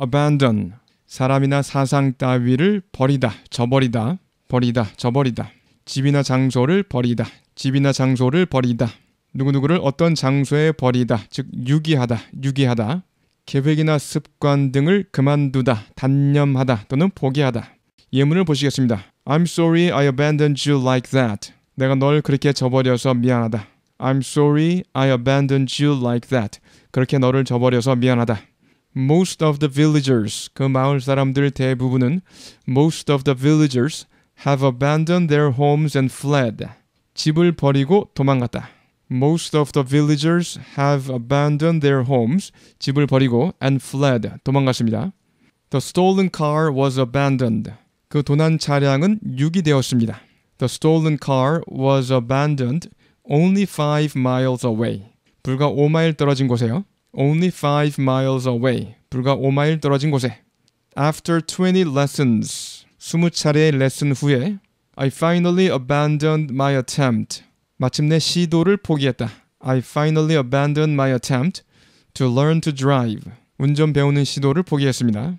abandon 사람이나 사상 따위를 버리다, 저버리다, 버리다, 저버리다. 집이나 장소를 버리다, 집이나 장소를 버리다. 누구누구를 어떤 장소에 버리다, 즉 유기하다, 유기하다. 계획이나 습관 등을 그만두다, 단념하다 또는 포기하다. 예문을 보시겠습니다. I'm sorry I abandoned you like that. 내가 널 그렇게 저버려서 미안하다. I'm sorry I abandoned you like that. 그렇게 너를 저버려서 미안하다. most of the villagers 그 마을 사람들 대부분은 most of the villagers have abandoned their homes and fled 집을 버리고 도망갔다. Most of the villagers have abandoned their homes 집을 버리고 and fled 도망갔습니다. The stolen car was abandoned. 그 도난 차량은 유기되었습니다. The stolen car was abandoned only 5 miles away. 불과 5마일 떨어진 곳에요. Only five miles away. 불과 5마일 떨어진 곳에. After 20 lessons. 20차례의 레슨 후에 I finally abandoned my attempt. 마침내 시도를 포기했다. I finally abandoned my attempt to learn to drive. 운전 배우는 시도를 포기했습니다.